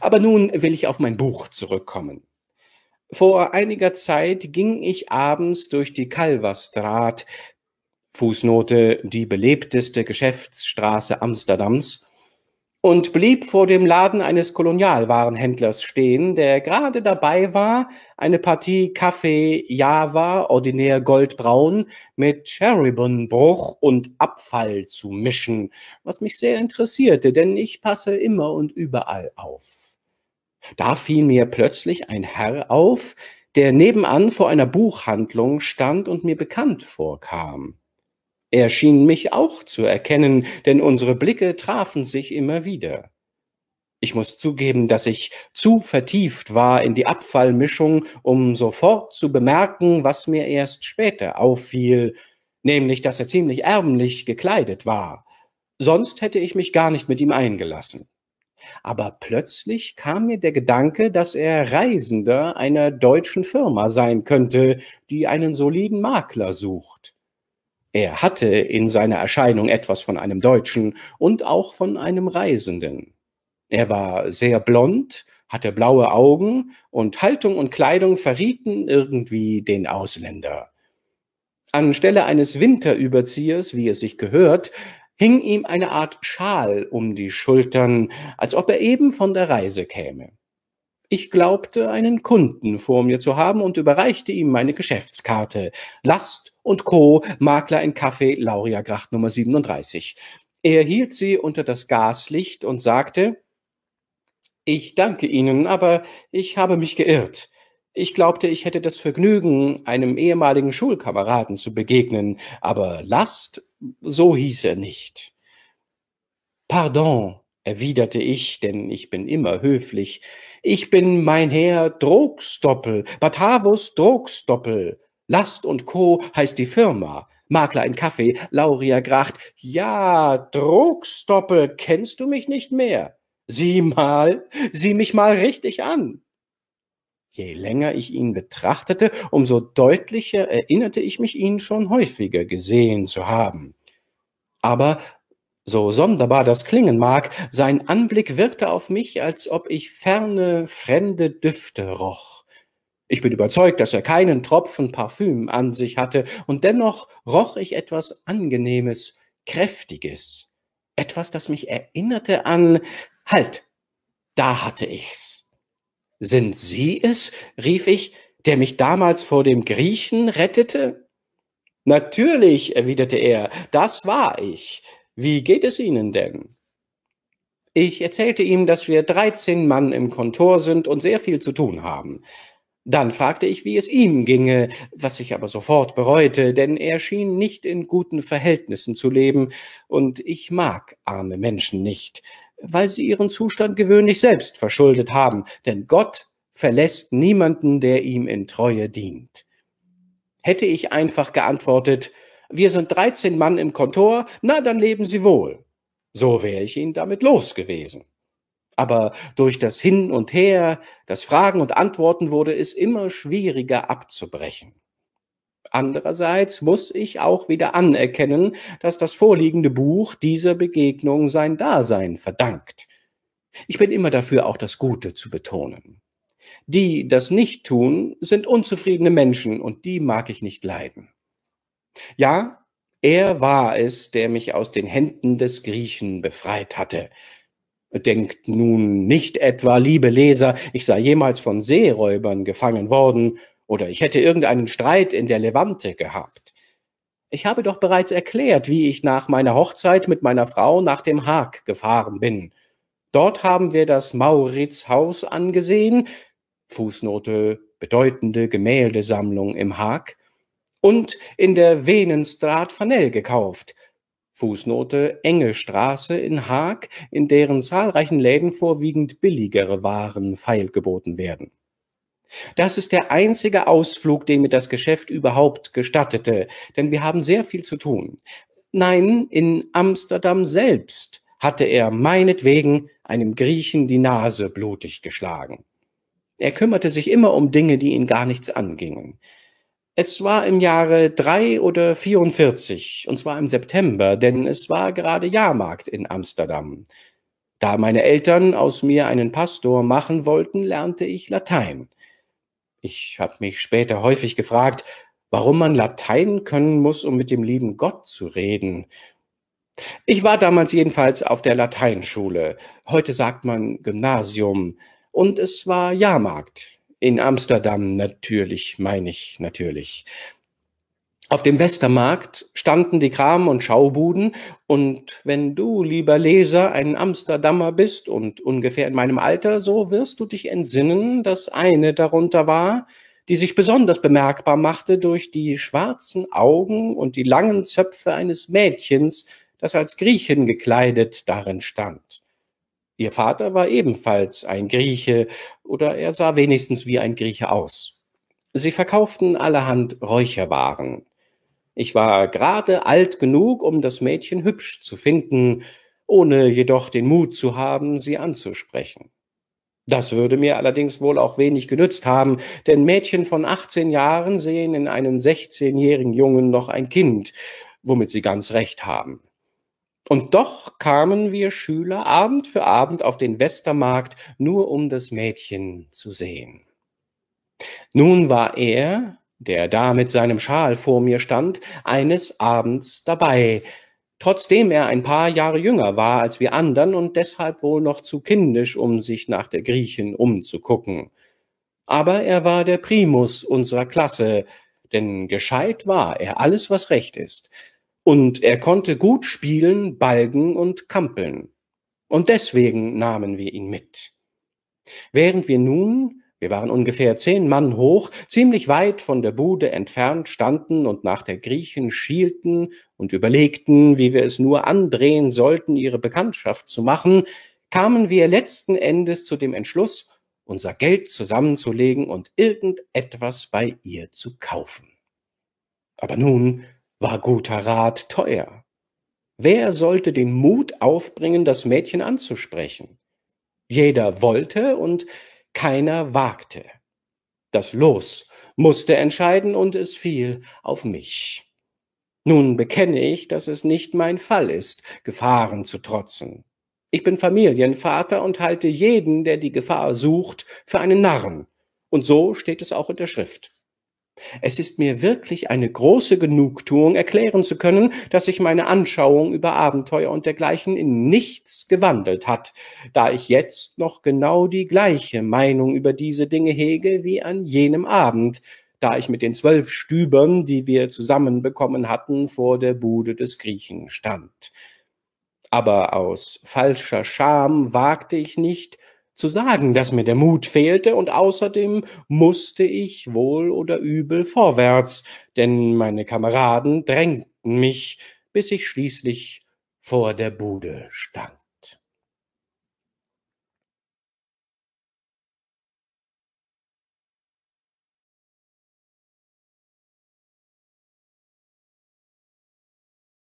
Aber nun will ich auf mein Buch zurückkommen. Vor einiger Zeit ging ich abends durch die Calverstraat, Fußnote, die belebteste Geschäftsstraße Amsterdams, und blieb vor dem Laden eines Kolonialwarenhändlers stehen, der gerade dabei war, eine Partie Kaffee Java, ordinär goldbraun, mit Cherrybonbruch und Abfall zu mischen, was mich sehr interessierte, denn ich passe immer und überall auf. Da fiel mir plötzlich ein Herr auf, der nebenan vor einer Buchhandlung stand und mir bekannt vorkam. Er schien mich auch zu erkennen, denn unsere Blicke trafen sich immer wieder. Ich muss zugeben, dass ich zu vertieft war in die Abfallmischung, um sofort zu bemerken, was mir erst später auffiel, nämlich dass er ziemlich ärmlich gekleidet war. Sonst hätte ich mich gar nicht mit ihm eingelassen. Aber plötzlich kam mir der Gedanke, dass er Reisender einer deutschen Firma sein könnte, die einen soliden Makler sucht. Er hatte in seiner Erscheinung etwas von einem Deutschen und auch von einem Reisenden. Er war sehr blond, hatte blaue Augen und Haltung und Kleidung verrieten irgendwie den Ausländer. Anstelle eines Winterüberziehers, wie es sich gehört, hing ihm eine Art Schal um die Schultern, als ob er eben von der Reise käme. Ich glaubte, einen Kunden vor mir zu haben und überreichte ihm meine Geschäftskarte. Last und Co., Makler in Café Lauria Nummer 37. Er hielt sie unter das Gaslicht und sagte, ich danke Ihnen, aber ich habe mich geirrt. Ich glaubte, ich hätte das Vergnügen, einem ehemaligen Schulkameraden zu begegnen, aber Last, so hieß er nicht. Pardon, erwiderte ich, denn ich bin immer höflich. Ich bin mein Herr Drogstoppel, Batavus Drogstoppel. Last und Co. heißt die Firma. Makler in Kaffee, Lauria Gracht. Ja, Drogstoppel, kennst du mich nicht mehr? Sieh mal, sieh mich mal richtig an. Je länger ich ihn betrachtete, umso deutlicher erinnerte ich mich, ihn schon häufiger gesehen zu haben. Aber so sonderbar das klingen mag, sein Anblick wirkte auf mich, als ob ich ferne, fremde Düfte roch. Ich bin überzeugt, dass er keinen Tropfen Parfüm an sich hatte, und dennoch roch ich etwas Angenehmes, Kräftiges, etwas, das mich erinnerte an Halt, da hatte ich's. Sind Sie es? rief ich, der mich damals vor dem Griechen rettete? Natürlich, erwiderte er, das war ich. Wie geht es Ihnen denn? Ich erzählte ihm, dass wir dreizehn Mann im Kontor sind und sehr viel zu tun haben. Dann fragte ich, wie es ihm ginge, was ich aber sofort bereute, denn er schien nicht in guten Verhältnissen zu leben, und ich mag arme Menschen nicht weil sie ihren Zustand gewöhnlich selbst verschuldet haben. Denn Gott verlässt niemanden, der ihm in Treue dient. Hätte ich einfach geantwortet, wir sind 13 Mann im Kontor, na dann leben Sie wohl. So wäre ich Ihnen damit los gewesen. Aber durch das Hin und Her, das Fragen und Antworten wurde es immer schwieriger abzubrechen. Andererseits muss ich auch wieder anerkennen, dass das vorliegende Buch dieser Begegnung sein Dasein verdankt. Ich bin immer dafür, auch das Gute zu betonen. Die das nicht tun, sind unzufriedene Menschen und die mag ich nicht leiden. Ja, er war es, der mich aus den Händen des Griechen befreit hatte. Denkt nun nicht etwa, liebe Leser, ich sei jemals von Seeräubern gefangen worden oder ich hätte irgendeinen Streit in der Levante gehabt. Ich habe doch bereits erklärt, wie ich nach meiner Hochzeit mit meiner Frau nach dem Haag gefahren bin. Dort haben wir das Mauritshaus angesehen, Fußnote bedeutende Gemäldesammlung im Haag, und in der Venenstraat Fanel gekauft, Fußnote enge Straße in Haag, in deren zahlreichen Läden vorwiegend billigere Waren feilgeboten werden. Das ist der einzige Ausflug, den mir das Geschäft überhaupt gestattete, denn wir haben sehr viel zu tun. Nein, in Amsterdam selbst hatte er meinetwegen einem Griechen die Nase blutig geschlagen. Er kümmerte sich immer um Dinge, die ihn gar nichts angingen. Es war im Jahre drei oder 44, und zwar im September, denn es war gerade Jahrmarkt in Amsterdam. Da meine Eltern aus mir einen Pastor machen wollten, lernte ich Latein. Ich habe mich später häufig gefragt, warum man Latein können muss, um mit dem lieben Gott zu reden. Ich war damals jedenfalls auf der Lateinschule. Heute sagt man Gymnasium. Und es war Jahrmarkt. In Amsterdam natürlich, meine ich natürlich. Auf dem Westermarkt standen die Kram- und Schaubuden, und wenn du, lieber Leser, ein Amsterdamer bist und ungefähr in meinem Alter, so wirst du dich entsinnen, dass eine darunter war, die sich besonders bemerkbar machte durch die schwarzen Augen und die langen Zöpfe eines Mädchens, das als Griechin gekleidet darin stand. Ihr Vater war ebenfalls ein Grieche, oder er sah wenigstens wie ein Grieche aus. Sie verkauften allerhand Räucherwaren. Ich war gerade alt genug, um das Mädchen hübsch zu finden, ohne jedoch den Mut zu haben, sie anzusprechen. Das würde mir allerdings wohl auch wenig genützt haben, denn Mädchen von 18 Jahren sehen in einem 16-jährigen Jungen noch ein Kind, womit sie ganz recht haben. Und doch kamen wir Schüler Abend für Abend auf den Westermarkt, nur um das Mädchen zu sehen. Nun war er, der da mit seinem Schal vor mir stand, eines Abends dabei, trotzdem er ein paar Jahre jünger war als wir andern und deshalb wohl noch zu kindisch, um sich nach der Griechen umzugucken. Aber er war der Primus unserer Klasse, denn gescheit war er alles, was recht ist. Und er konnte gut spielen, balgen und kampeln. Und deswegen nahmen wir ihn mit. Während wir nun wir waren ungefähr zehn Mann hoch, ziemlich weit von der Bude entfernt standen und nach der Griechen schielten und überlegten, wie wir es nur andrehen sollten, ihre Bekanntschaft zu machen, kamen wir letzten Endes zu dem Entschluss, unser Geld zusammenzulegen und irgendetwas bei ihr zu kaufen. Aber nun war guter Rat teuer. Wer sollte den Mut aufbringen, das Mädchen anzusprechen? Jeder wollte und keiner wagte. Das Los musste entscheiden und es fiel auf mich. Nun bekenne ich, dass es nicht mein Fall ist, Gefahren zu trotzen. Ich bin Familienvater und halte jeden, der die Gefahr sucht, für einen Narren. Und so steht es auch in der Schrift. Es ist mir wirklich eine große Genugtuung, erklären zu können, dass sich meine Anschauung über Abenteuer und dergleichen in nichts gewandelt hat, da ich jetzt noch genau die gleiche Meinung über diese Dinge hege wie an jenem Abend, da ich mit den zwölf Stübern, die wir zusammenbekommen hatten, vor der Bude des Griechen stand. Aber aus falscher Scham wagte ich nicht, zu sagen, dass mir der Mut fehlte und außerdem musste ich wohl oder übel vorwärts, denn meine Kameraden drängten mich, bis ich schließlich vor der Bude stand.